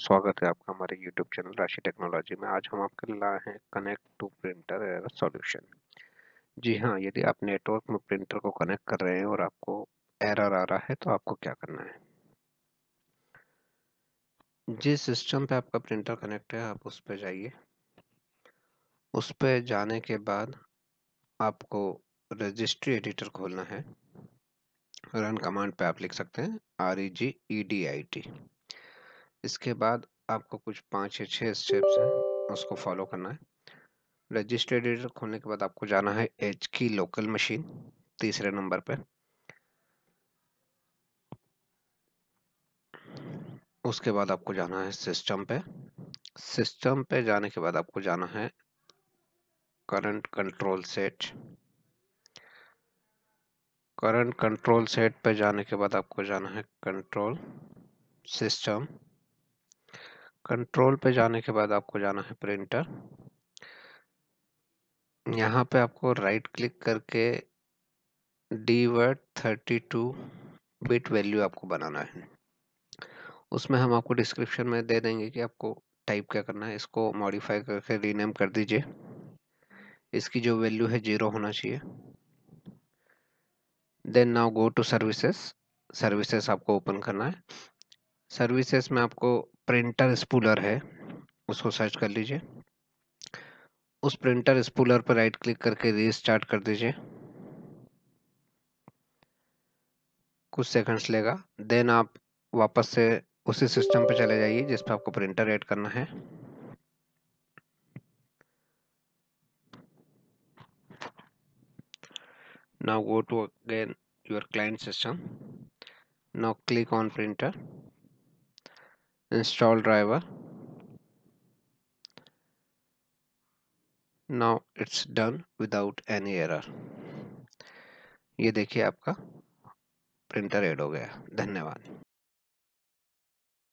स्वागत है आपका हमारे YouTube चैनल राशि टेक्नोलॉजी में आज हम आपके लाए हैं connect to printer error solution जी हाँ यदि आप नेटवर्क में प्रिंटर को कनेक्ट कर रहे हैं और आपको एरर आ रहा है तो आपको क्या करना है जिस सिस्टम पे आपका प्रिंटर कनेक्ट है आप उस पर जाइए उस पर जाने के बाद आपको रजिस्ट्री एडिटर खोलना है रन कमांड पे आप लिख सकते हैं R E G E D I T इसके बाद आपको कुछ पाँच या छः स्टेप्स हैं उसको फॉलो करना है रजिस्टर एडिटर खोलने के बाद आपको जाना है एच की लोकल मशीन तीसरे नंबर पर उसके बाद आपको जाना है सिस्टम पे सिस्टम पे जाने के बाद आपको जाना है current control set current control set पे जाने के बाद आपको जाना है कंट्रोल सिस्टम कंट्रोल पे जाने के बाद आपको जाना है प्रिंटर यहाँ पे आपको राइट क्लिक करके D word thirty two bit value आपको बनाना है उसमें हम आपको डिस्क्रिप्शन में दे देंगे कि आपको टाइप क्या करना है इसको मॉडिफाई करके रीनेम कर दीजिए इसकी जो वैल्यू है जीरो होना चाहिए then now go to services services आपको ओपन करना है सर्विसेज में आपको प्रिंटर स्पूलर है उसको सर्च कर लीजिए उस प्रिंटर स्पूलर पर राइट क्लिक करके स्टार्ट कर दीजिए कुछ सेकंड्स लेगा देन आप वापस से उसी सिस्टम पर चले जाइए जिस पर आपको प्रिंटर ऐड करना है now go to again your client system now click on printer install driver now it's done without any error ये देखिए आपका प्रिंटर एड हो गया धन्यवाद